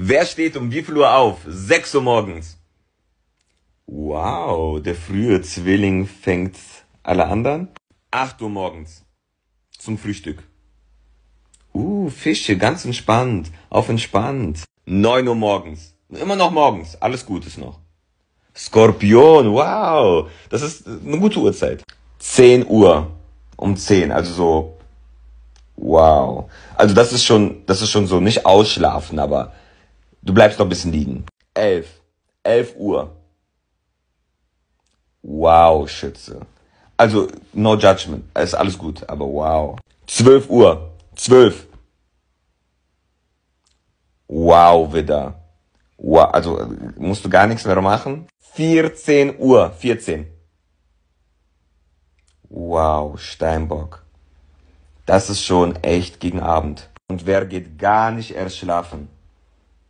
Wer steht um wie viel Uhr auf? 6 Uhr morgens. Wow, der frühe Zwilling fängt alle anderen. 8 Uhr morgens. Zum Frühstück. Uh, Fische, ganz entspannt. Auf entspannt. 9 Uhr morgens. Immer noch morgens. Alles Gutes noch. Skorpion, wow. Das ist eine gute Uhrzeit. 10 Uhr. Um 10, also so. Wow. Also das ist schon, das ist schon so nicht ausschlafen, aber Du bleibst noch ein bisschen liegen. 11. 11 Uhr. Wow, Schütze. Also, no judgment. Ist alles gut, aber wow. 12 Uhr. 12. Wow, wieder. Wow, also musst du gar nichts mehr machen. 14 Uhr. 14. Wow, Steinbock. Das ist schon echt gegen Abend. Und wer geht gar nicht erst schlafen?